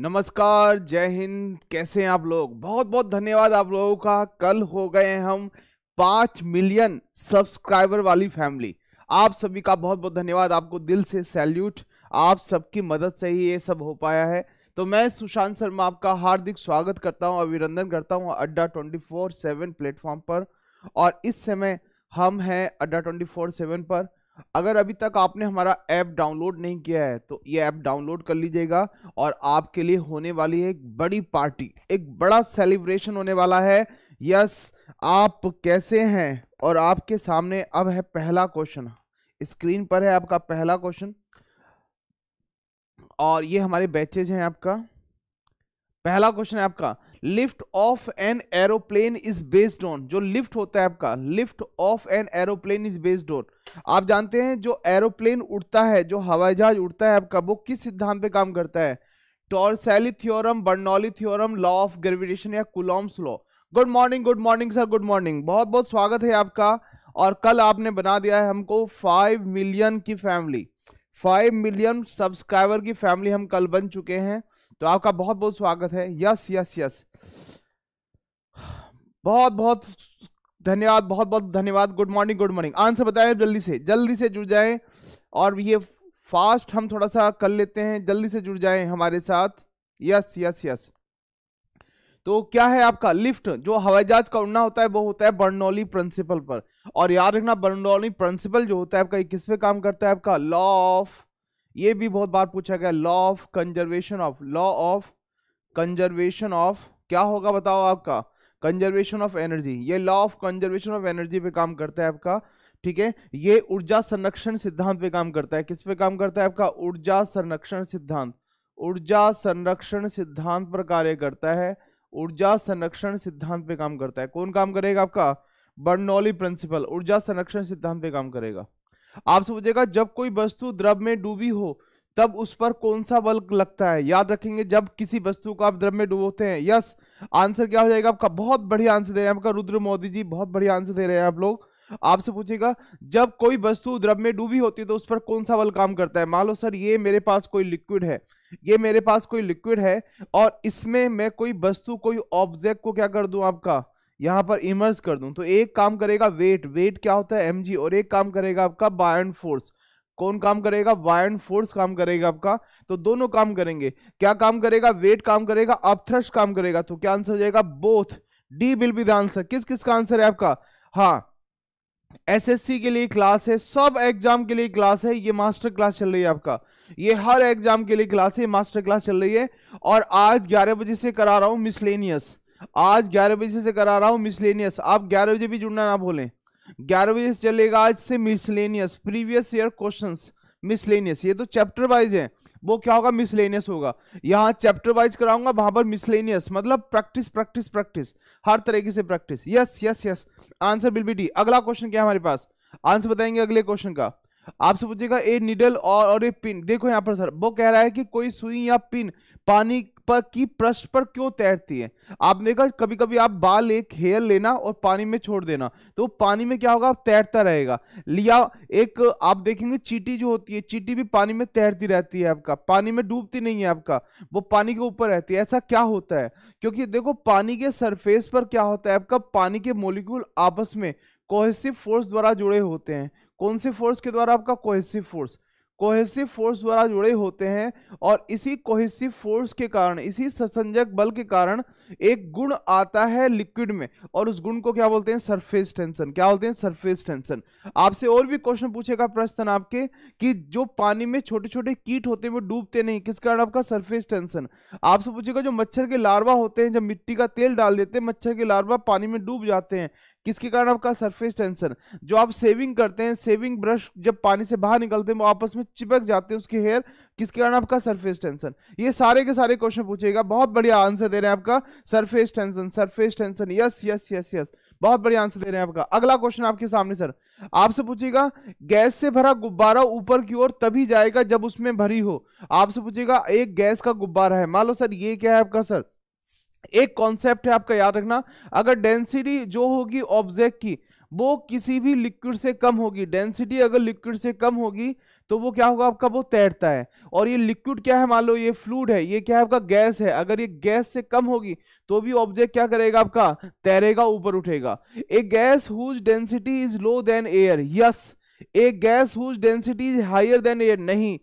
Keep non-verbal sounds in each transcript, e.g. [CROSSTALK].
नमस्कार जय हिंद कैसे हैं आप लोग बहुत बहुत धन्यवाद आप लोगों का कल हो गए हम पांच मिलियन सब्सक्राइबर वाली फैमिली आप सभी का बहुत बहुत धन्यवाद आपको दिल से सैल्यूट आप सबकी मदद से ही ये सब हो पाया है तो मैं सुशांत शर्मा आपका हार्दिक स्वागत करता हूँ अभिनंदन करता हूँ अड्डा ट्वेंटी फोर सेवन प्लेटफॉर्म पर और इस समय हम हैं अड्डा ट्वेंटी फोर सेवन पर अगर अभी तक आपने हमारा ऐप डाउनलोड नहीं किया है तो ये ऐप डाउनलोड कर लीजिएगा और आपके लिए होने वाली है एक बड़ी पार्टी एक बड़ा सेलिब्रेशन होने वाला है यस आप कैसे हैं और आपके सामने अब है पहला क्वेश्चन स्क्रीन पर है आपका पहला क्वेश्चन और ये हमारे बैचेज हैं आपका पहला क्वेश्चन है आपका lift of an aeroplane is based on जो लिफ्ट होता है आपका lift of an aeroplane is based on आप जानते हैं जो एरोप्लेन उड़ता है जो हवाई जहाज उड़ता है आपका वो किस सिद्धांत पे काम करता है Torricelli theorem Bernoulli theorem law of gravitation या Coulomb's law good morning good morning sir good morning बहुत बहुत स्वागत है आपका और कल आपने बना दिया है हमको फाइव मिलियन की फैमिली फाइव मिलियन सब्सक्राइबर की फैमिली हम कल बन चुके हैं तो आपका बहुत बहुत स्वागत है यस यस यस बहुत बहुत धन्यवाद बहुत बहुत धन्यवाद good morning good morning answer बताएं जल्दी से जल्दी से जुड़ जाएं और ये फास्ट हम थोड़ा सा कर लेते हैं जल्दी से जुड़ जाएं हमारे साथ यस यस यस तो क्या है आपका लिफ्ट जो हवाई जहाज का उड़ना होता है वो होता है बर्नौली प्रिंसिपल पर और याद रखना बर्नौली प्रिंसिपल जो होता है आपका किस पे काम करता है आपका लॉ ऑफ ये भी बहुत बार पूछा गया law of conservation of law of conservation of क्या होगा बताओ आपका कंजर्वेशन ऑफ एनर्जी ये law of conservation of energy पे काम करता है आपका ठीक है ये ऊर्जा संरक्षण सिद्धांत पे काम करता है किस पे काम करता है आपका ऊर्जा संरक्षण सिद्धांत ऊर्जा संरक्षण सिद्धांत पर कार्य करता है ऊर्जा संरक्षण सिद्धांत पे काम करता है कौन काम करेगा आपका बर्नौली प्रिंसिपल ऊर्जा संरक्षण सिद्धांत पे काम करेगा आप समझेगा जब कोई वस्तु द्रव में डूबी हो तब उस पर कौन सा बल लगता है याद रखेंगे जब किसी वस्तु को आप द्रव में डूबोते हैं यस आंसर क्या हो जाएगा आपका बहुत बढ़िया आंसर दे रहे हैं आपका रुद्र मोदी जी बहुत बढ़िया आंसर दे रहे हैं आप लोग आपसे पूछेगा जब कोई वस्तु द्रव में डूबी होती है तो उस पर कौन सा बल काम करता है मान लो सर ये मेरे पास कोई लिक्विड है ये मेरे पास कोई लिक्विड है और इसमें मैं कोई वस्तु कोई ऑब्जेक्ट को क्या कर दूं आपका यहाँ पर इमर्ज कर दूं तो एक काम करेगा वेट वेट क्या होता है एम और एक काम करेगा आपका बायन फोर्स कौन काम करेगा वायन फोर्स काम करेगा आपका तो दोनों काम करेंगे क्या काम करेगा वेट काम करेगा अपथ्रश काम करेगा तो क्या आंसर हो जाएगा both D will be the answer किस किस का आंसर है आपका हाँ एसएससी के लिए क्लास है सब एग्जाम के लिए क्लास है ये मास्टर क्लास चल रही है आपका ये हर एग्जाम के लिए क्लास है मास्टर क्लास चल रही है और आज ग्यारह बजे से करा रहा हूं मिसलेनियस आज ग्यारह बजे से करा रहा हूँ मिसलेनियस आप ग्यारह बजे भी जुड़ना ना भूलें ग्यारह बजे से चलेगा आज से miscellaneous previous year question miscellaneous ये तो चैप्टर वाइज है वो क्या होगा मिसलेनियस होगा यहाँ चैप्टर वाइज कराऊंगा वहां पर मिसलेनियस मतलब प्रैक्टिस प्रैक्टिस प्रैक्टिस हर तरीके से practice yes yes yes answer will be D अगला क्वेश्चन क्या है हमारे पास आंसर बताएंगे अगले क्वेश्चन का आपसे पूछेगा ए निडल और और ए पिन देखो यहाँ पर सर वो कह रहा है कि कोई सुई या पिन पानी पर की पृष्ठ पर क्यों तैरती है आपने देखा कभी कभी आप बाल एक हेयर लेना और पानी में छोड़ देना तो पानी में क्या होगा तैरता रहेगा लिया एक आप देखेंगे चीटी जो होती है चीटी भी पानी में तैरती रहती है आपका पानी में डूबती नहीं है आपका वो पानी के ऊपर रहती है ऐसा क्या होता है क्योंकि देखो पानी के सरफेस पर क्या होता है आपका पानी के मोलिक्यूल आपस में कोहेसिव फोर्स द्वारा जुड़े होते हैं कौन सी फोर्स के द्वारा आपका कोहेसिव फोर्स कोहेसिव फोर्स द्वारा जुड़े होते हैं और इसी कोहेसिव फोर्स के कारण इसी ससंजक बल के कारण एक गुण आता है लिक्विड में और उस गुण को क्या बोलते हैं सरफेस टेंशन क्या बोलते हैं सरफेस टेंशन आपसे और भी क्वेश्चन पूछेगा प्रश्न आपके कि जो पानी में छोटे छोटे कीट होते हैं वो डूबते नहीं किस कारण आपका सरफेस टेंशन आपसे पूछेगा जो मच्छर के लार्वा होते हैं जब मिट्टी का तेल डाल देते हैं मच्छर के लार्वा पानी में डूब जाते हैं किसके कारण आपका सरफेस टेंशन जो आप सेविंग करते हैं सेविंग ब्रश जब पानी से बाहर निकलते हैं वो आपस में चिपक जाते हैं उसके हेयर किसके कारण आपका सरफेस टेंशन ये सारे के सारे क्वेश्चन पूछेगा बहुत बढ़िया आंसर दे रहे हैं आपका surface tension surface tension yes yes yes yes बहुत बढ़िया आंसर दे रहे हैं आपका अगला क्वेश्चन आपके सामने सर आपसे पूछेगा गैस से भरा गुब्बारा ऊपर की ओर तभी जाएगा जब उसमें भरी हो आपसे पूछेगा एक गैस का गुब्बारा है मान लो सर ये क्या है आपका सर एक कॉन्सेप्ट है आपका याद रखना अगर डेंसिटी जो होगी ऑब्जेक्ट की वो किसी भी लिक्विड से कम होगी डेंसिटी अगर लिक्विड से कम होगी तो वो क्या होगा आपका वो तैरता है और ये लिक्विड क्या है मान लो ये फ्लूड है ये क्या है आपका गैस है अगर ये गैस से कम होगी तो भी ऑब्जेक्ट क्या करेगा आपका तैरेगा ऊपर उठेगा a gas whose density is low than air yes a gas whose density is higher than air नहीं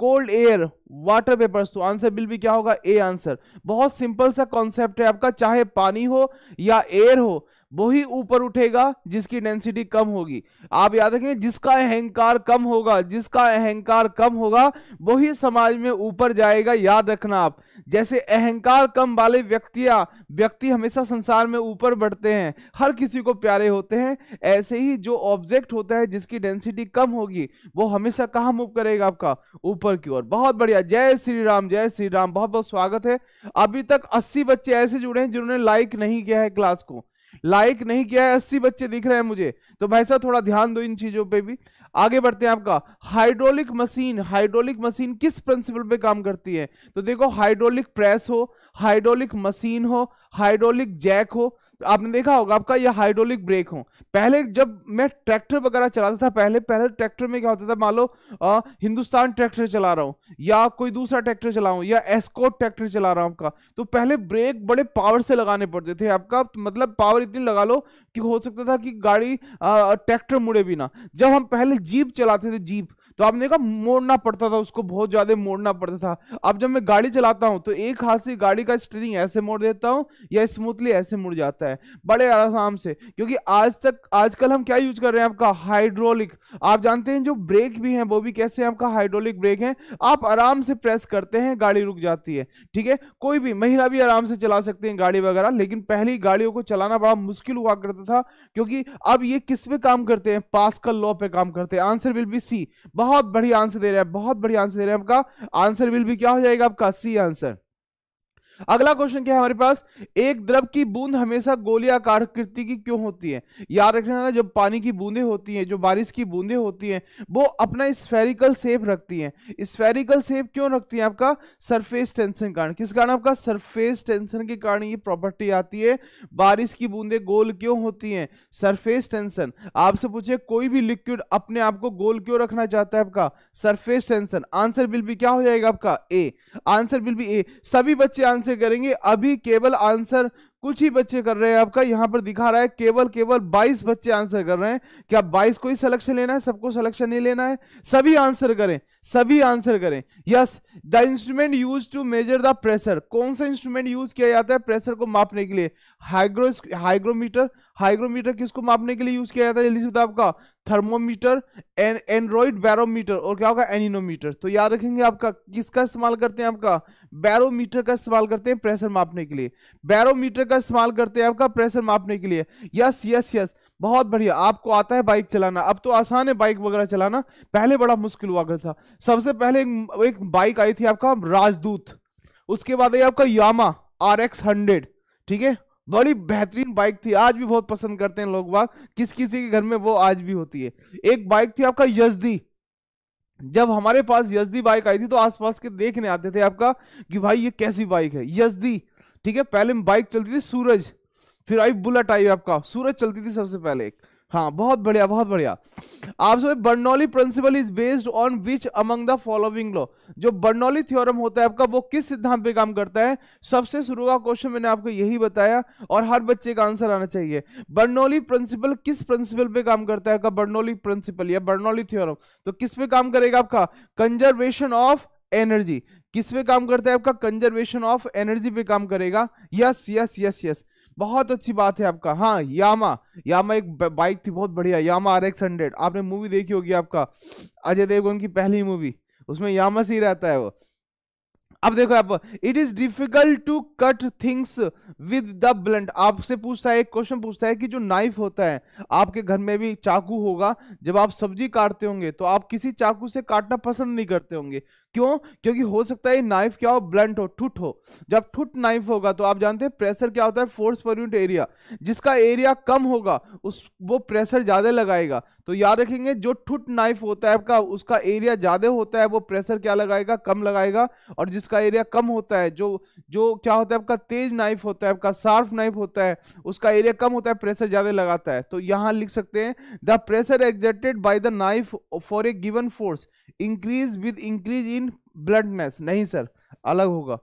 कोल्ड एयर वाटर पेपर्स तो आंसर बिल भी क्या होगा ए आंसर बहुत सिंपल सा कॉन्सेप्ट है आपका चाहे पानी हो या एयर हो वो ही ऊपर उठेगा जिसकी डेंसिटी कम होगी आप याद रखें जिसका अहंकार कम होगा जिसका अहंकार कम होगा वही समाज में ऊपर जाएगा याद रखना आप जैसे अहंकार कम वाले व्यक्तिया व्यक्ति हमेशा संसार में ऊपर बढ़ते हैं हर किसी को प्यारे होते हैं ऐसे ही जो ऑब्जेक्ट होता है जिसकी डेंसिटी कम होगी वो हमेशा कहाँ मूव करेगा आपका ऊपर की ओर बहुत बढ़िया जय श्री राम जय श्री राम बहुत बहुत स्वागत है अभी तक अस्सी बच्चे ऐसे जुड़े हैं जिन्होंने लाइक नहीं किया है क्लास को लाइक नहीं किया है अस्सी बच्चे दिख रहे हैं मुझे तो भाई साहब थोड़ा ध्यान दो इन चीजों पे भी आगे बढ़ते हैं आपका हाइड्रोलिक मशीन हाइड्रोलिक मशीन किस प्रिंसिपल पे काम करती है तो देखो हाइड्रोलिक प्रेस हो हाइड्रोलिक मशीन हो हाइड्रोलिक जैक हो आपने देखा होगा आपका ये हाइड्रोलिक ब्रेक हो पहले जब मैं ट्रैक्टर वगैरह चलाता था पहले पहले ट्रैक्टर में क्या होता था मान लो हिंदुस्तान ट्रैक्टर चला रहा हूँ या कोई दूसरा ट्रैक्टर चलाऊ या एस्कोट ट्रैक्टर चला रहा हूँ आपका तो पहले ब्रेक बड़े पावर से लगाने पड़ते थे आपका मतलब पावर इतनी लगा लो कि हो सकता था कि गाड़ी ट्रैक्टर मुड़े भी ना जब हम पहले जीप चलाते थे जीप तो आपने कहा मोड़ना पड़ता था उसको बहुत ज़्यादा मोड़ना पड़ता था अब जब मैं गाड़ी चलाता हूँ तो एक हाथ से गाड़ी का स्टीयरिंग ऐसे मोड़ देता हूँ या स्मूथली ऐसे मुड़ जाता है बड़े आराम से क्योंकि आज तक आजकल हम क्या यूज कर रहे हैं आपका हाइड्रोलिक आप जानते हैं जो ब्रेक भी है वो भी कैसे आपका हाइड्रोलिक ब्रेक है आप आराम से प्रेस करते हैं गाड़ी रुक जाती है ठीक है कोई भी महिला भी आराम से चला सकते हैं गाड़ी वगैरह लेकिन पहली गाड़ियों को चलाना बड़ा मुश्किल हुआ करता था क्योंकि अब ये किस पे काम करते हैं पास का लॉ पे काम करते हैं आंसर विल बी सी बहुत बहुत बढ़िया आंसर दे रहे हैं बहुत बढ़िया आंसर दे रहे हैं आपका आंसर विल भी क्या हो जाएगा आपका सी आंसर अगला क्वेश्चन क्या है हमारे पास एक द्रव की बूंद हमेशा गोली आकार कृति की क्यों होती है याद रखना जो पानी की बूंदें होती हैं जो बारिश की बूंदें होती हैं वो अपना स्फेरिकल सेप रखती हैं स्फेरिकल सेप क्यों रखती है आपका सरफेस टेंशन कारण किस कारण आपका सरफेस टेंशन के कारण ये प्रॉपर्टी आती है बारिश की बूंदें गोल क्यों होती हैं सरफेस टेंशन आपसे पूछे कोई भी लिक्विड अपने आप को गोल क्यों रखना चाहता है आपका सरफेस टेंशन आंसर बिल भी क्या हो जाएगा आपका ए आंसर बिल भी ए सभी बच्चे आंसर से करेंगे अभी केवल आंसर कुछ ही बच्चे कर रहे हैं आपका यहाँ पर दिखा रहा है केवल केवल 22 बच्चे आंसर कर रहे हैं क्या 22 को ही सिलेक्शन लेना है सबको सिलेक्शन नहीं लेना है सभी आंसर करें सभी आंसर करें yes the instrument used to measure the pressure कौन सा इंस्ट्रूमेंट यूज किया जाता है प्रेशर को मापने के लिए हाइग्रो हाइग्रोमीटर हाइग्रोमीटर किसको मापने के लिए यूज किया जाता है जल्दी से आपका थर्मोमीटर एन एंड्रॉइड बैरोमीटर और क्या होगा एनिनोमीटर तो याद रखेंगे आपका किसका इस्तेमाल करते हैं आपका बैरोमीटर का इस्तेमाल करते हैं प्रेशर मापने के लिए बैरोमीटर का इस्तेमाल करते हैं आपका प्रेशर मापने के लिए यस यस यस बहुत बढ़िया आपको आता है बाइक चलाना अब तो आसान है बाइक वगैरह चलाना पहले बड़ा मुश्किल हुआ करता था सबसे पहले एक, एक बाइक आई थी आपका राजदूत उसके बाद आई आपका यामा आर एक्स हंड्रेड ठीक है बड़ी बेहतरीन बाइक थी आज भी बहुत पसंद करते हैं लोग बाग किस किसी के घर में वो आज भी होती है एक बाइक थी आपका यजदी जब हमारे पास यजदी बाइक आई थी तो आसपास के देखने आते थे आपका कि भाई ये कैसी बाइक है यजदी ठीक है पहले बाइक चलती थी सूरज फिर आई बुलेट आई आपका सूरज चलती थी सबसे पहले एक हाँ बहुत बढ़िया बहुत बढ़िया आप सब Bernoulli principle is based on which among the following law जो बर्नौली थ्योरम होता है आपका वो किस सिद्धांत पे काम करता है सबसे शुरू का क्वेश्चन मैंने आपको यही बताया और हर बच्चे का आंसर आना चाहिए बर्नौली प्रिंसिपल किस प्रिंसिपल पे काम करता है आपका बर्नौली प्रिंसिपल या बर्नौली थ्योरम तो किस पे काम करेगा आपका कंजर्वेशन ऑफ एनर्जी किस पे काम करता है आपका कंजर्वेशन ऑफ एनर्जी पे काम करेगा यस यस यस यस बहुत अच्छी बात है आपका हाँ यामा यामा एक बाइक थी बहुत बढ़िया यामा आर एक्स हंड्रेड आपने मूवी देखी होगी आपका अजय देवगन की पहली मूवी उसमें यामा से ही रहता है वो अब देखो आप it is difficult to cut things with the blunt आपसे पूछता है एक क्वेश्चन पूछता है कि जो नाइफ होता है आपके घर में भी चाकू होगा जब आप सब्जी काटते होंगे तो आप किसी चाकू से काटना पसंद नहीं करते होंगे क्यों क्योंकि हो सकता है नाइफ क्या हो ब्लंट हो ठुट हो जब ठुट नाइफ होगा तो आप जानते हैं प्रेशर क्या होता है फोर्स पर यूनिट एरिया जिसका एरिया कम होगा उस वो प्रेशर ज़्यादा लगाएगा तो याद रखेंगे जो ठुट नाइफ होता है आपका उसका एरिया ज़्यादा होता है वो प्रेशर क्या लगाएगा कम लगाएगा और जिसका एरिया कम होता है जो जो क्या होता है आपका तेज नाइफ होता है आपका शार्प नाइफ होता है उसका एरिया कम होता है प्रेशर ज़्यादा लगाता है तो यहां लिख सकते हैं the pressure exerted by the knife for a given force increase with increase in bluntness नहीं सर अलग होगा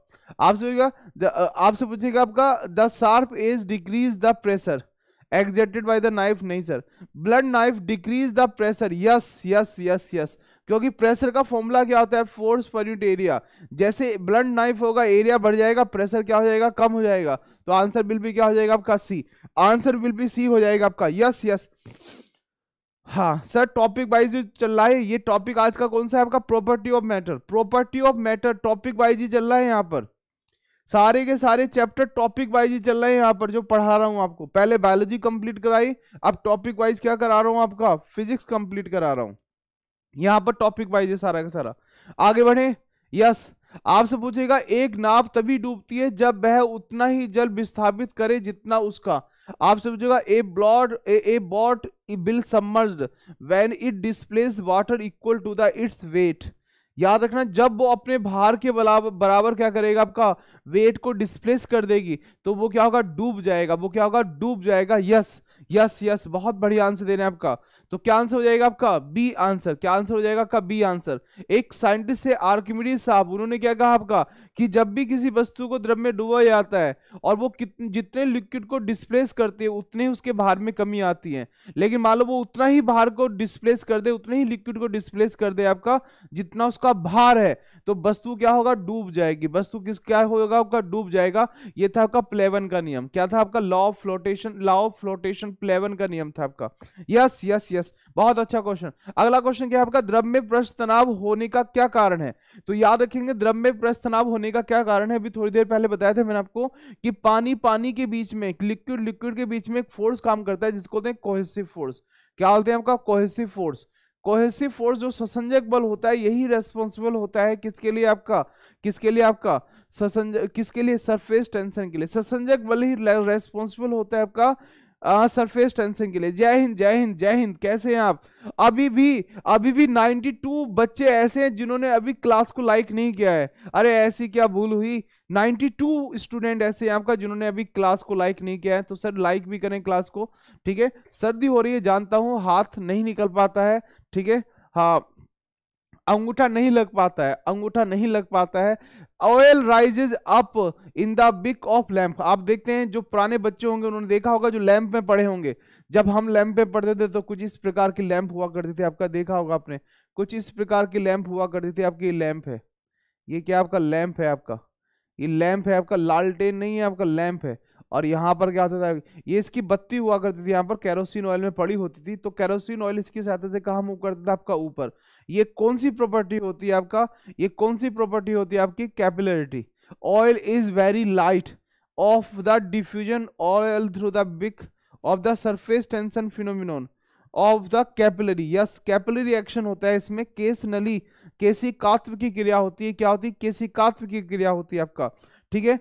आपसे पूछेगा आपसे पूछेगा आपका the sharp edge decrease the pressure exerted by the knife नहीं sir blunt knife decrease the pressure yes yes yes yes क्योंकि प्रेशर का फॉर्मूला क्या होता है फोर्स पर यूनिट एरिया जैसे ब्लड नाइफ होगा एरिया बढ़ जाएगा प्रेशर क्या हो जाएगा कम हो जाएगा तो आंसर विल भी क्या हो जाएगा आपका सी आंसर विल भी सी हो जाएगा आपका यस यस हाँ सर टॉपिक वाइज जो चल रहा है ये टॉपिक आज का कौन सा है आपका property of matter property of matter topic wise ही चल रहा है यहाँ पर सारे के सारे चैप्टर टॉपिक वाइज ही चल रहा है यहाँ पर जो पढ़ा रहा हूँ आपको पहले बायोलॉजी कंप्लीट कराई अब टॉपिक वाइज क्या करा रहा हूँ आपका फिजिक्स कंप्लीट करा रहा हूँ यहाँ पर टॉपिक वाइज है सारा का सारा आगे बढ़े यस आपसे पूछेगा एक नाव तभी डूबती है जब वह उतना ही जल विस्थापित करे जितना उसका आप समझोगा a blood a boat will submerge when it displace water equal to the its weight याद रखना जब वो अपने भार के बराबर क्या करेगा आपका वेट को डिस्प्लेस कर देगी तो वो क्या होगा डूब जाएगा वो क्या होगा डूब जाएगा यस यस यस बहुत बढ़िया आंसर दे रहे हैं आपका तो क्या आंसर हो जाएगा आपका बी आंसर क्या आंसर हो जाएगा आपका बी आंसर एक साइंटिस्ट थे आर्किमिडीज साहब उन्होंने क्या कहा आपका कि जब भी किसी वस्तु को द्रव में डूबा जाता है और वो जितने लिक्विड को डिस्प्लेस करते हैं उतने ही उसके भार में कमी आती है लेकिन मान लो वो उतना ही भार को डिस्प्लेस कर दे उतने ही लिक्विड को डिस्प्लेस कर दे आपका जितना उसका भार है तो वस्तु क्या होगा डूब जाएगी वस्तु किस क्या होगा आपका डूब जाएगा ये था आपका प्लेवन का नियम क्या था आपका law of flotation law of flotation question प्लेवन का नियम था आपका यस यस यस बहुत अच्छा क्वेश्चन अगला क्वेश्चन क्या है आपका द्रव में प्रश्न तनाव होने का क्या कारण है तो याद रखेंगे द्रव में प्रश्न तनाव होने का क्या कारण है अभी थोड़ी देर पहले बताया था मैंने आपको कि पानी पानी के बीच में लिक्विड लिक्विड के बीच में एक फोर्स काम करता है जिसको होते हैं कोहेसिव फोर्स क्या बोलते हैं आपका कोहेसिव फोर्स कोहेसिव फोर्स जो ससंजक बल होता है यही रेस्पॉन्सिबल होता है किसके लिए आपका किसके लिए आपका ससंज किसके लिए सरफेस टेंशन के लिए ससंजक बल ही रेस्पॉन्सिबल होता है आपका सरफेस टेंशन के लिए जय हिंद जय हिंद जय हिंद कैसे हैं आप अभी भी अभी भी 92 बच्चे ऐसे हैं जिन्होंने अभी क्लास को लाइक नहीं किया है अरे ऐसी क्या भूल हुई 92 स्टूडेंट ऐसे हैं आपका जिन्होंने अभी क्लास को लाइक नहीं किया है तो सर लाइक भी करें क्लास को ठीक है सर्दी हो रही है जानता हूँ हाथ नहीं निकल पाता है ठीक है हाँ अंगूठा नहीं लग पाता है अंगूठा नहीं लग पाता है oil rises up in the wick of lamp आप देखते हैं जो पुराने बच्चे होंगे उन्होंने देखा होगा जो लैम्प में पढ़े होंगे जब हम लैम्प में पढ़ते थे तो कुछ इस प्रकार की लैम्प हुआ करती थी आपका देखा होगा आपने कुछ इस प्रकार की लैम्प हुआ करती थी आपकी लैम्प है ये क्या आपका लैम्प है आपका ये लैम्प है आपका लालटेन नहीं है आपका लैम्प है और यहाँ पर क्या होता था ये इसकी बत्ती हुआ करती थी यहाँ पर कैरोसिन ऑयल में पड़ी होती थी तो कैरोसिन ऑयल इसकी सहायता से कहाँ मूव करता था आपका ऊपर ये कौन सी प्रॉपर्टी होती है आपका ये कौन सी प्रॉपर्टी होती है आपकी capillarity oil is very light of the diffusion oil through the wick of the surface tension phenomenon of the capillary yes capillary action होता है इसमें केस नली केसी कात्व की क्रिया होती है क्या होती है केसी कात्व की क्रिया होती है आपका ठीक है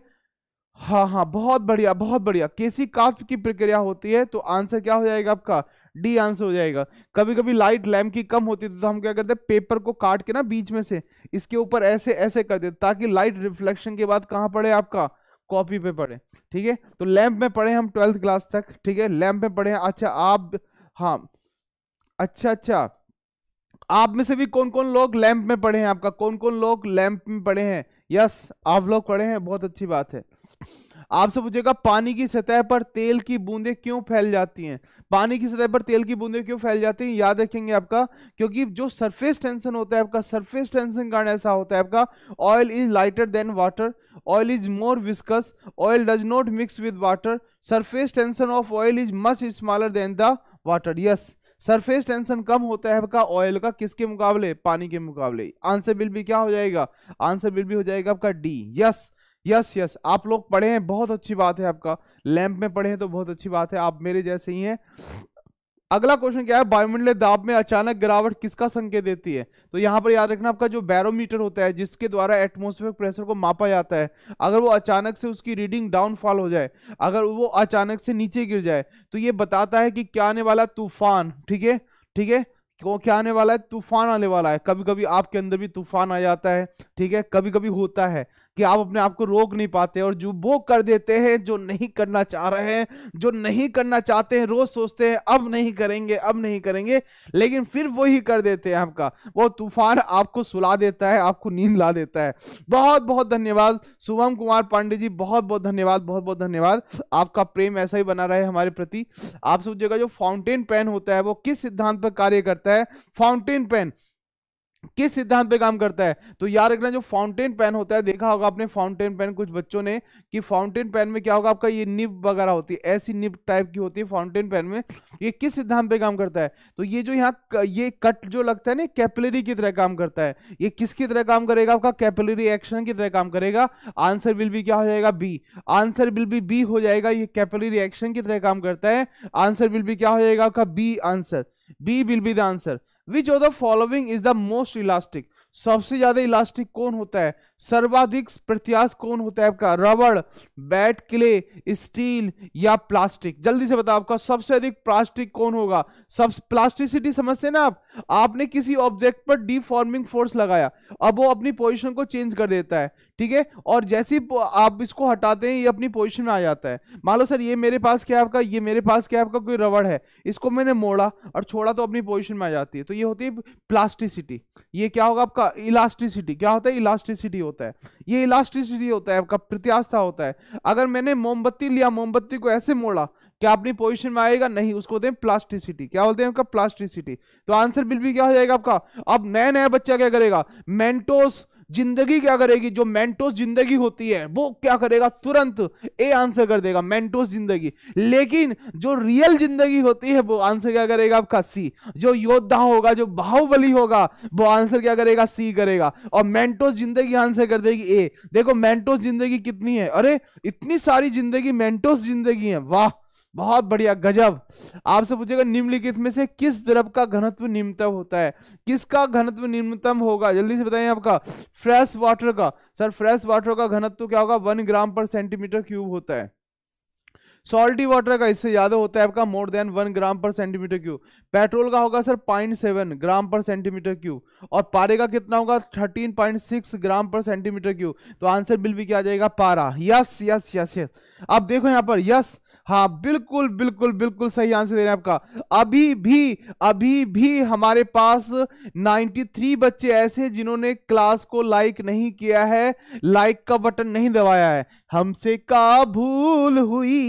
हाँ हाँ बहुत बढ़िया बहुत बढ़िया केसी काफ की प्रक्रिया होती है तो आंसर क्या हो जाएगा आपका डी आंसर हो जाएगा कभी कभी लाइट लैम्प की कम होती है तो हम क्या करते हैं पेपर को काट के ना बीच में से इसके ऊपर ऐसे ऐसे कर देते ताकि लाइट रिफ्लेक्शन के बाद कहाँ पड़े आपका कॉपी पे पढ़े ठीक है तो लैम्प में पढ़े हम ट्वेल्थ क्लास तक ठीक है लैम्प में पढ़े अच्छा आप हाँ अच्छा अच्छा आप में से भी कौन कौन लोग लैम्प में पढ़े हैं आपका कौन कौन लोग लैम्प में पढ़े हैं यस आप लोग पढ़े हैं बहुत अच्छी बात है आपसे पूछेगा पानी की सतह पर तेल की बूंदें क्यों फैल जाती हैं पानी की सतह पर तेल की बूंदें क्यों फैल जाती हैं याद रखेंगे आपका क्योंकि जो सरफेस टेंशन होता है आपका सरफेस टेंशन कारण ऐसा होता है आपका oil is lighter than water oil is more viscous oil does not mix with water surface tension of oil is much smaller than the water yes surface tension कम होता है आपका ऑयल का किसके मुकाबले पानी के मुकाबले आंसर बिल भी क्या हो जाएगा आंसर बिल भी हो जाएगा आपका D yes yes. Yes yes आप लोग पढ़े हैं बहुत अच्छी बात है आपका लैंप में पढ़े हैं तो बहुत अच्छी बात है आप मेरे जैसे ही हैं अगला क्वेश्चन क्या है वायुमंडल दाब में अचानक गिरावट किसका संकेत देती है तो यहाँ पर याद रखना आपका जो बैरोमीटर होता है जिसके द्वारा एटमोस्फेयर प्रेशर को मापा जाता है अगर वो अचानक से उसकी रीडिंग डाउनफॉल हो जाए अगर वो अचानक से नीचे गिर जाए तो ये बताता है कि क्या आने वाला तूफान ठीक है ठीक है क्यों क्या आने वाला है तूफान आने वाला है कभी कभी आपके अंदर भी तूफान आ जाता है ठीक है कभी कभी होता है कि आप अपने आप को रोक नहीं पाते और जो वो कर देते हैं जो नहीं करना चाह रहे हैं जो नहीं करना चाहते हैं रोज सोचते हैं अब नहीं करेंगे अब नहीं करेंगे लेकिन फिर वो ही कर देते हैं आपका वो तूफान आपको सुला देता है आपको नींद ला देता है बहुत बहुत धन्यवाद शुभम कुमार पांडे जी बहुत बहुत धन्यवाद बहुत बहुत धन्यवाद आपका प्रेम ऐसा ही बना रहे हमारे प्रति आप सोचिएगा जो फाउंटेन पेन होता है वो किस सिद्धांत पर कार्य करता है फाउंटेन पेन किस सिद्धांत पे काम करता है तो याद रखना जो फाउंटेन पेन होता है देखा होगा आपने फाउंटेन पेन कुछ बच्चों ने कि फाउंटेन पेन में क्या होगा आपका ये निब वगैरह होती है ऐसी निब टाइप की होती है फाउंटेन पेन में ये किस सिद्धांत पे काम करता है तो ये जो यहाँ ये कट जो लगता है ना कैपिलरी की तरह काम करता है ये किसकी तरह काम करेगा आपका कैपिलरी एक्शन की तरह काम करेगा आंसर विल भी क्या हो जाएगा बी आंसर विल भी बी हो जाएगा ये कैपिलरी एक्शन की तरह काम करता है आंसर विल भी क्या हो जाएगा आपका B answer B will be the answer which of the following is the most elastic सबसे ज्यादा इलास्टिक कौन होता है सर्वाधिक प्रत्याश कौन होता है आपका रबड़ बैट क्ले स्टील या प्लास्टिक जल्दी से बताओ आपका सबसे अधिक प्लास्टिक कौन होगा सब प्लास्टिसिटी समझते ना आप आपने किसी ऑब्जेक्ट पर डिफॉर्मिंग फोर्स लगाया अब वो अपनी पोजीशन को चेंज कर देता है ठीक है और जैसे आप इसको हटाते हैं ये अपनी पोजीशन में आ जाता है मान लो सर ये मेरे पास क्या आपका ये मेरे पास क्या आपका कोई रबड़ है इसको मैंने मोड़ा और छोड़ा तो अपनी पोजिशन में आ जाती है तो ये होती है प्लास्टिसिटी ये क्या होगा आपका इलास्टिसिटी क्या होता है इलास्टिसिटी होता है ये इलास्टिसिटी होता है आपका प्रत्यास्था होता है अगर मैंने मोमबत्ती लिया मोमबत्ती को ऐसे मोड़ा क्या अपनी पोजिशन में आएगा नहीं उसको बोलते हैं प्लास्टिसिटी क्या बोलते हैं उनका प्लास्टिसिटी तो आंसर बिल भी क्या हो जाएगा आपका अब नया नया बच्चा क्या करेगा मेंटोस जिंदगी क्या करेगी जो मेंटोस जिंदगी होती है वो क्या करेगा तुरंत ए आंसर कर देगा मेंटोस जिंदगी लेकिन जो रियल जिंदगी होती है वो आंसर क्या करेगा आपका सी जो योद्धा होगा जो बाहुबली होगा वो आंसर क्या करेगा सी करेगा और मेंटोस जिंदगी आंसर कर देगी ए देखो मेंटोस जिंदगी कितनी है अरे इतनी सारी जिंदगी मेंटोस जिंदगी है वाह बहुत बढ़िया गजब आपसे पूछेगा निम्नलिखित में से किस द्रव का घनत्व निम्नतम होता है किसका घनत्व निम्नतम होगा जल्दी से बताइए आपका फ्रेश वाटर का सर फ्रेश वाटर का घनत्व क्या होगा वन ग्राम पर सेंटीमीटर क्यूब होता है सॉल्टी वाटर का इससे ज़्यादा होता है आपका मोर देन वन ग्राम पर सेंटीमीटर क्यूब पेट्रोल का होगा सर पॉइंट सेवन ग्राम पर सेंटीमीटर क्यूब और पारे का कितना होगा थर्टीन पॉइंट सिक्स ग्राम पर सेंटीमीटर क्यूब तो आंसर बिल भी क्या आ जाएगा पारा यस यस यस यस अब देखो यहाँ पर यस हाँ बिल्कुल बिल्कुल बिल्कुल सही आंसर दे रहे हैं आपका अभी भी अभी भी हमारे पास 93 बच्चे ऐसे जिन्होंने क्लास को लाइक नहीं किया है लाइक का बटन नहीं दबाया है हमसे का भूल हुई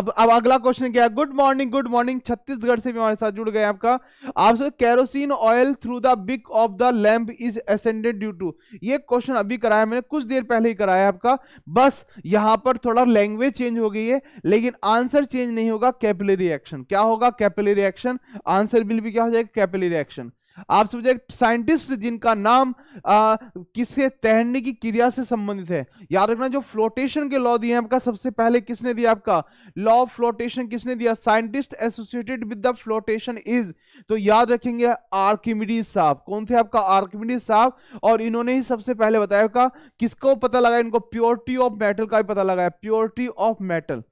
अब अब अगला क्वेश्चन क्या है good morning good morning Chhattisgarh से भी हमारे साथ जुड़ गए गए आपका आपसे kerosene oil through the wick of the lamp is ascended due to ये क्वेश्चन अभी कराया मैंने कुछ देर पहले ही कराया आपका बस यहां पर थोड़ा लैंग्वेज चेंज हो गई है लेकिन आंसर चेंज नहीं होगा कैपिलरी रिएक्शन क्या होगा कैपिलरी रिएक्शन आंसर बिल भी क्या हो जाएगा कैपिलरी रिएक्शन आप समझे साइंटिस्ट जिनका नाम आ, किसके तैरने की क्रिया से संबंधित है याद रखना जो फ्लोटेशन के लॉ दिए आपका सबसे पहले किसने दिया आपका लॉ ऑफ फ्लोटेशन किसने दिया scientist associated with the flotation is तो याद रखेंगे आर्किमिडीज साहब कौन थे आपका आर्किमिडीज साहब और इन्होंने ही सबसे पहले बताया का किसको पता लगा इनको प्योरिटी ऑफ मेटल का भी पता लगाया प्योरिटी ऑफ मेटल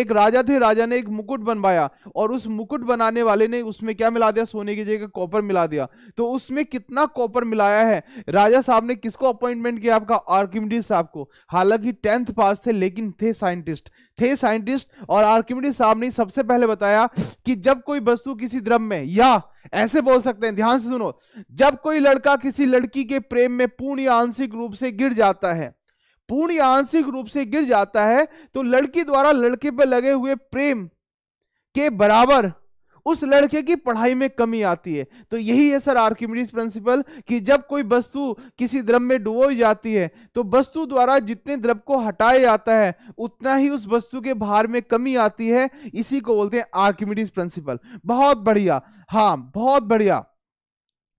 एक राजा थे राजा ने एक मुकुट बनवाया और उस मुकुट बनाने वाले ने उसमें क्या मिला दिया सोने की जगह कॉपर मिला दिया जाएगा तो उसमें कितना कॉपर मिलाया है राजा साहब ने किसको अपॉइंटमेंट किया आपका आर्किमिडीज साहब को हालांकि टेंथ पास थे लेकिन थे साइंटिस्ट थे साइंटिस्ट और आर्किमिडीज साहब ने सबसे पहले बताया कि जब कोई वस्तु किसी द्रव में या ऐसे बोल सकते हैं ध्यान से सुनो जब कोई लड़का किसी लड़की के प्रेम में पूर्ण या आंशिक रूप से गिर जाता है पूर्ण या आंशिक रूप से गिर जाता है तो लड़की द्वारा लड़के पर लगे हुए प्रेम के बराबर उस लड़के की पढ़ाई में कमी आती है तो यही है सर आर्किमिडीज प्रिंसिपल कि जब कोई वस्तु किसी द्रव में डुबोई जाती है तो वस्तु द्वारा जितने द्रव को हटाया जाता है उतना ही उस वस्तु के भार में कमी आती है इसी को बोलते हैं आर्किमिडीज प्रिंसिपल बहुत बढ़िया हाँ बहुत बढ़िया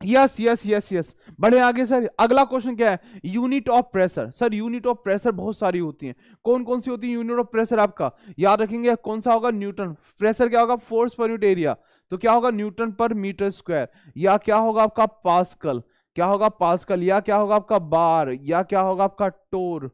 यस यस यस यस बढ़े आगे सर अगला क्वेश्चन क्या है unit of pressure sir unit of pressure बहुत सारी होती हैं कौन कौन सी होती है यूनिट ऑफ प्रेशर आपका याद रखेंगे कौन सा होगा न्यूटन प्रेशर क्या होगा फोर्स पर यूनिट एरिया तो क्या होगा न्यूटन पर मीटर स्क्वायर या क्या होगा आपका पास्कल क्या होगा पास्कल या क्या होगा आपका बार या क्या होगा आपका टोर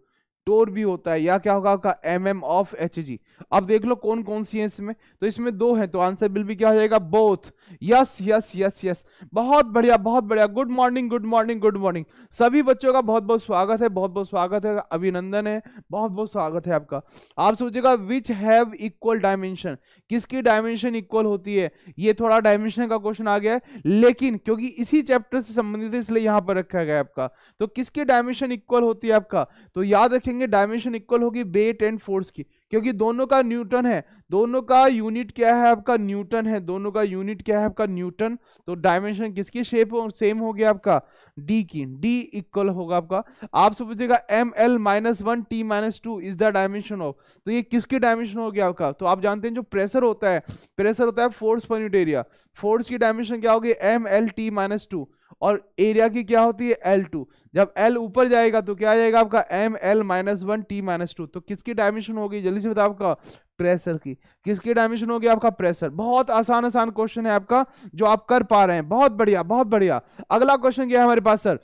टोर भी होता है या क्या होगा आपका M M of H G अब देख लो कौन कौन सी है इसमें तो इसमें दो है तो आंसर बिल भी क्या हो जाएगा both yes yes yes yes बहुत बढ़िया बहुत बढ़िया good morning good morning good morning सभी बच्चों का बहुत बहुत स्वागत है बहुत बहुत स्वागत है अभिनंदन है बहुत बहुत स्वागत है आपका आप सोचेगा विच हैव इक्वल डायमेंशन किसकी डायमेंशन इक्वल होती है ये थोड़ा डायमेंशन का क्वेश्चन आ गया है लेकिन क्योंकि इसी चैप्टर से संबंधित है इसलिए यहां पर रखा गया आपका तो किसकी डायमेंशन इक्वल होती है आपका तो याद रखेंगे देखेंगे डायमेंशन इक्वल होगी वेट एंड फोर्स की क्योंकि दोनों का न्यूटन है दोनों का यूनिट क्या है आपका न्यूटन है दोनों का यूनिट क्या है आपका न्यूटन तो डायमेंशन किसकी शेप हो सेम हो गया आपका डी की डी इक्वल होगा आपका आप समझिएगा M L minus one T minus two is the dimension of तो ये किसकी डायमेंशन हो गया आपका तो आप जानते हैं जो प्रेशर होता है प्रेशर होता है फोर्स पर यूनिट एरिया फोर्स की डायमेंशन क्या होगी M L T minus two और एरिया की क्या होती है एल टू जब एल ऊपर जाएगा तो क्या आ जाएगा आपका M L minus one T minus two तो किसकी डायमेंशन होगी जल्दी से बताओ आपका प्रेशर की किसकी डायमेंशन होगी आपका प्रेशर बहुत आसान आसान क्वेश्चन है आपका जो आप कर पा रहे हैं बहुत बढ़िया बहुत बढ़िया अगला क्वेश्चन क्या है हमारे पास सर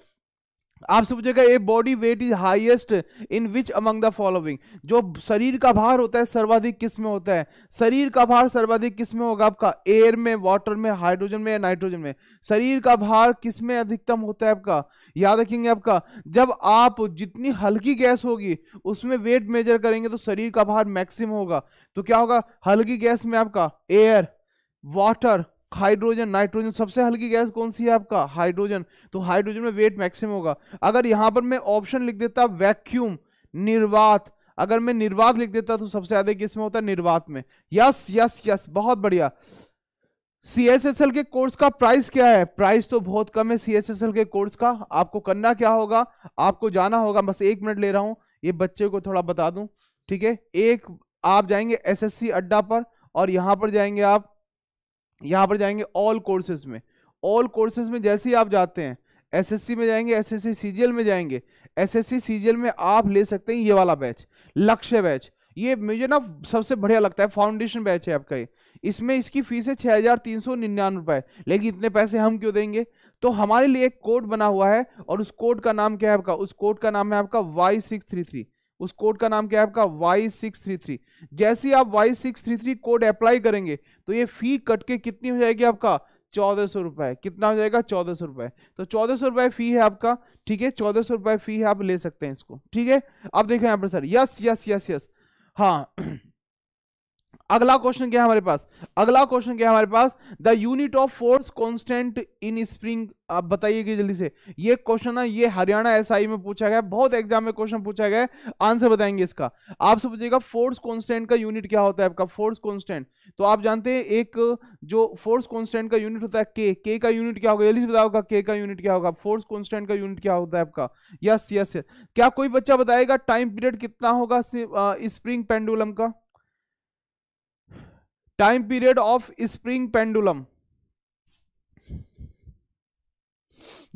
आप समझेगा a body weight is highest in which among the following जो शरीर का भार होता है सर्वाधिक किस में होता है शरीर का भार सर्वाधिक किस में होगा आपका एयर में वाटर में हाइड्रोजन में या नाइट्रोजन में शरीर का भार किस में अधिकतम होता है आपका याद रखेंगे आपका जब आप जितनी हल्की गैस होगी उसमें वेट मेजर करेंगे तो शरीर का भार मैक्सिम होगा तो क्या होगा हल्की गैस में आपका एयर वाटर हाइड्रोजन नाइट्रोजन सबसे हल्की गैस कौन सी है आपका हाइड्रोजन तो हाइड्रोजन में वेट मैक्सिमम होगा अगर यहां पर मैं ऑप्शन लिख देता वैक्यूम निर्वात अगर मैं निर्वात लिख देता तो सबसे ज्यादा में होता है निर्वात में यस यस यस बहुत बढ़िया सीएसएसएल के कोर्स का प्राइस क्या है प्राइस तो बहुत कम है सीएसएसएल के कोर्स का आपको करना क्या होगा आपको जाना होगा बस एक मिनट ले रहा हूं ये बच्चे को थोड़ा बता दूं ठीक है एक आप जाएंगे एसएससी अड्डा पर और यहां पर जाएंगे आप यहाँ पर जाएंगे ऑल कोर्सेज में ऑल कोर्सेज में जैसे ही आप जाते हैं एसएससी में जाएंगे एसएससी सीजीएल में जाएंगे एसएससी सीजीएल में आप ले सकते हैं ये वाला बैच लक्ष्य बैच ये मुझे ना सबसे बढ़िया लगता है फाउंडेशन बैच है आपका ये इसमें इसकी फीस है छः हज़ार तीन सौ निन्यानवे रुपये लेकिन इतने पैसे हम क्यों देंगे तो हमारे लिए एक कोड बना हुआ है और उस कोड का नाम क्या है आपका उस कोड का नाम है आपका वाई सिक्स थ्री थ्री उस कोड का नाम क्या है आपका वाई सिक्स थ्री थ्री जैसे आप Y six three three code apply करेंगे तो ये फी कट के कितनी हो जाएगी आपका चौदह सौ रुपये कितना हो जाएगा चौदह सौ रुपये तो चौदह सौ रुपये फ़ी है आपका ठीक है चौदह सौ रुपये फ़ी है आप ले सकते हैं इसको ठीक है अब देखें यहाँ पर sir yes yes yes yes हाँ [CLEARS THROAT] अगला क्वेश्चन क्या हमारे पास अगला क्वेश्चन क्या हमारे पास the unit of force constant in spring आप बताइएगी जल्दी से ये क्वेश्चन ना ये हरियाणा एसआई में पूछा गया बहुत एग्जाम में क्वेश्चन पूछा गया आंसर बताएंगे इसका आपसे पूछेगा फोर्स कॉन्स्टेंट का यूनिट क्या होता है आपका फोर्स कॉन्स्टेंट तो आप जानते हैं एक जो फोर्स कॉन्स्टेंट का यूनिट होता है के के का यूनिट क्या होगा जल्दी से बताओ के का यूनिट क्या होगा फोर्स कॉन्स्टेंट का यूनिट क्या होता है आपका यस यस क्या कोई बच्चा बताएगा टाइम पीरियड कितना होगा स्प्रिंग पेंडुलम का time period of spring pendulum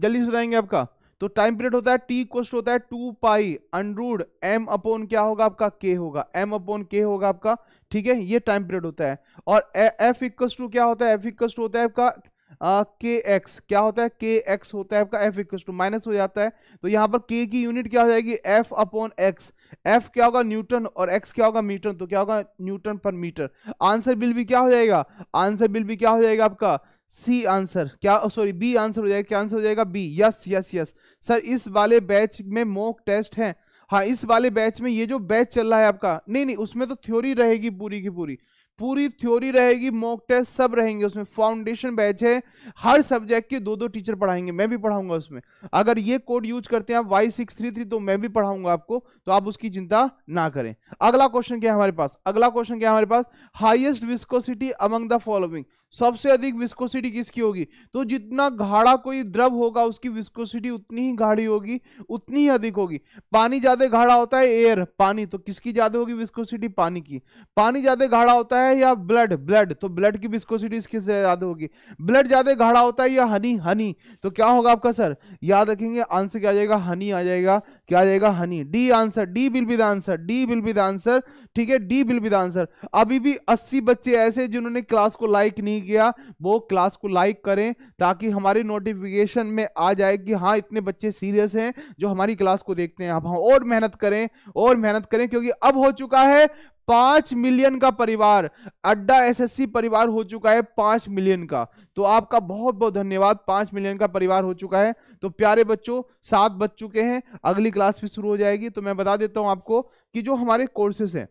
जल्दी से बताएंगे आपका तो टाइम पीरियड होता है टी कोस्ट होता है two pi under root M upon क्या होगा आपका के होगा एम अपोन के होगा आपका ठीक है ये टाइम पीरियड होता है और एफ इक्वस टू क्या होता है एफ इक्वस टू होता है आपका के एक्स क्या होता है के एक्स होता है आपका एफ इक्वस टू माइनस हो जाता है तो यहां पर के की यूनिट क्या हो जाएगी एफ अपॉन एक्स एफ क्या होगा न्यूटन और एक्स क्या होगा मीटर तो क्या होगा न्यूटन पर मीटर आंसर बिल भी क्या हो जाएगा आंसर बिल भी क्या हो जाएगा आपका सी आंसर क्या सॉरी बी आंसर हो जाएगा क्या आंसर हो जाएगा B yes yes yes sir इस वाले बैच में मॉक टेस्ट है हाँ इस वाले बैच में ये जो बैच चल रहा है आपका नहीं नहीं उसमें तो थ्योरी रहेगी पूरी की पूरी पूरी थ्योरी रहेगी मॉक टेस्ट सब रहेंगे उसमें फाउंडेशन बैच है हर सब्जेक्ट के दो दो टीचर पढ़ाएंगे मैं भी पढ़ाऊंगा उसमें अगर ये कोड यूज करते हैं आप वाई सिक्स थ्री थ्री तो मैं भी पढ़ाऊंगा आपको तो आप उसकी चिंता ना करें अगला क्वेश्चन क्या है हमारे पास अगला क्वेश्चन क्या है हमारे पास highest viscosity among the following सबसे अधिक विस्कोसिटी किसकी होगी तो जितना गाढ़ा कोई द्रव होगा उसकी विस्कोसिटी उतनी ही गाढ़ी होगी उतनी ही अधिक होगी पानी ज्यादा गाढ़ा होता है एयर पानी तो किसकी ज्यादा होगी विस्कोसिटी पानी की पानी ज्यादा गाढ़ा होता है या ब्लड ब्लड तो ब्लड की विस्कोसिटी इसकी ज्यादा होगी ब्लड ज्यादा गाढ़ा होता है या हनी हनी तो क्या होगा आपका सर याद रखेंगे आंसर क्या आ जाएगा हनी आ जाएगा क्या आ जाएगा honey D answer D will be the answer D will be the answer ठीक है D will be the answer अभी भी अस्सी बच्चे ऐसे जिन्होंने क्लास को लाइक नहीं किया वो क्लास को लाइक करें ताकि हमारे नोटिफिकेशन में आ जाए कि हाँ इतने बच्चे सीरियस हैं जो हमारी क्लास को देखते हैं अब हाँ और मेहनत करें और मेहनत करें क्योंकि अब हो चुका है पांच मिलियन का परिवार अड्डा एसएससी परिवार हो चुका है पांच मिलियन का तो आपका बहुत बहुत धन्यवाद पांच मिलियन का परिवार हो चुका है तो प्यारे बच्चों सात बज चुके हैं अगली क्लास भी शुरू हो जाएगी तो मैं बता देता हूं आपको कि जो हमारे कोर्सेस हैं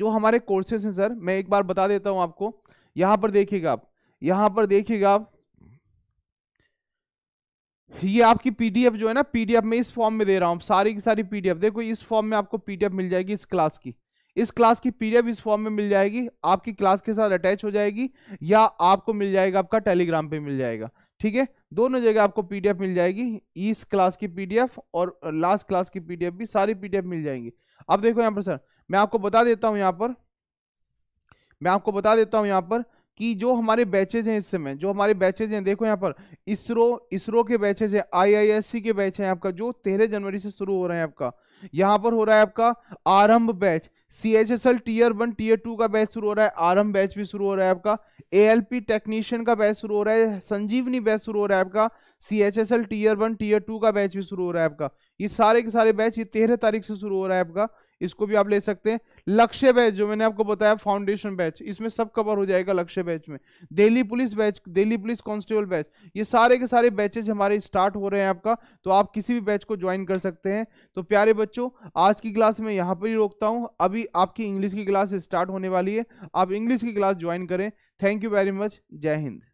जो हमारे कोर्सेस हैं सर मैं एक बार बता देता हूं आपको यहां पर देखिएगा आप यहां पर देखिएगा आप ये आपकी पीडीएफ जो है ना पीडीएफ में इस फॉर्म में दे रहा हूं सारी की सारी पीडीएफ देखो इस फॉर्म में आपको पीडीएफ मिल जाएगी इस क्लास की इस क्लास की पीडीएफ इस फॉर्म में मिल जाएगी आपकी क्लास के साथ अटैच हो जाएगी या आपको मिल जाएगा आपका टेलीग्राम पे मिल जाएगा ठीक है दोनों जगह आपको पीडीएफ मिल जाएगी इस क्लास की पीडीएफ और लास्ट क्लास की पीडीएफ भी सारी पीडीएफ मिल जाएंगी अब देखो यहाँ पर सर मैं आपको बता देता हूँ यहाँ पर मैं आपको बता देता हूँ यहाँ पर कि जो हमारे बैचेज हैं इस समय जो हमारे बैचेज हैं देखो यहाँ पर इसरो इसरो के बैचेज है आईआईएससी के बैच हैं आपका जो तेरह जनवरी से शुरू हो रहे हैं आपका यहाँ पर हो रहा है आपका Aarambh batch C H S L tier one tier two का बैच शुरू हो रहा है आर एम बैच भी शुरू हो रहा है आपका ए एल पी टेक्नीशियन का बैच शुरू हो रहा है संजीवनी बैच शुरू हो रहा है आपका C H S L tier one tier two का बैच भी शुरू हो रहा है आपका ये सारे के सारे बैच ये तेरह तारीख से शुरू हो रहा है आपका इसको भी आप ले सकते हैं लक्ष्य बैच जो मैंने आपको बताया फाउंडेशन बैच इसमें सब कवर हो जाएगा लक्ष्य बैच में Delhi police batch Delhi police constable batch ये सारे के सारे बैचेज हमारे स्टार्ट हो रहे हैं आपका तो आप किसी भी बैच को ज्वाइन कर सकते हैं तो प्यारे बच्चों आज की क्लास में यहाँ पर ही रोकता हूँ अभी आपकी इंग्लिश की क्लास स्टार्ट होने वाली है आप इंग्लिश की क्लास ज्वाइन करें थैंक यू वेरी मच जय हिंद